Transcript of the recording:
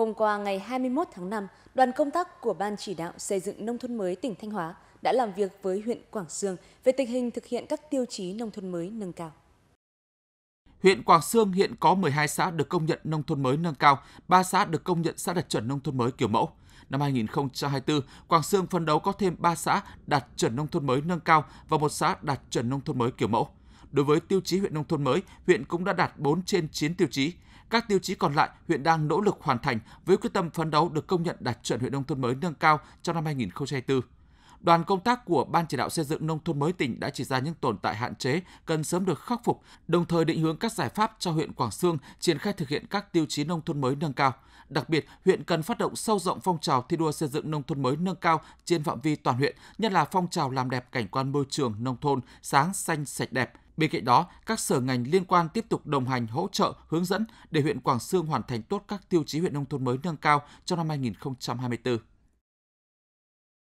Hôm qua ngày 21 tháng 5, đoàn công tác của Ban chỉ đạo xây dựng nông thôn mới tỉnh Thanh Hóa đã làm việc với huyện Quảng Sương về tình hình thực hiện các tiêu chí nông thôn mới nâng cao. Huyện Quảng Sương hiện có 12 xã được công nhận nông thôn mới nâng cao, 3 xã được công nhận xã đạt chuẩn nông thôn mới kiểu mẫu. Năm 2024, Quảng Sương phấn đấu có thêm 3 xã đạt chuẩn nông thôn mới nâng cao và một xã đạt chuẩn nông thôn mới kiểu mẫu. Đối với tiêu chí huyện nông thôn mới, huyện cũng đã đạt 4 trên 9 tiêu chí, các tiêu chí còn lại huyện đang nỗ lực hoàn thành với quyết tâm phấn đấu được công nhận đạt chuẩn huyện nông thôn mới nâng cao trong năm 2024. Đoàn công tác của Ban chỉ đạo xây dựng nông thôn mới tỉnh đã chỉ ra những tồn tại hạn chế cần sớm được khắc phục, đồng thời định hướng các giải pháp cho huyện Quảng Sương triển khai thực hiện các tiêu chí nông thôn mới nâng cao. Đặc biệt, huyện cần phát động sâu rộng phong trào thi đua xây dựng nông thôn mới nâng cao trên phạm vi toàn huyện, nhất là phong trào làm đẹp cảnh quan môi trường nông thôn sáng xanh sạch đẹp, Bên cạnh đó, các sở ngành liên quan tiếp tục đồng hành, hỗ trợ, hướng dẫn để huyện Quảng Sương hoàn thành tốt các tiêu chí huyện nông thôn mới nâng cao trong năm 2024.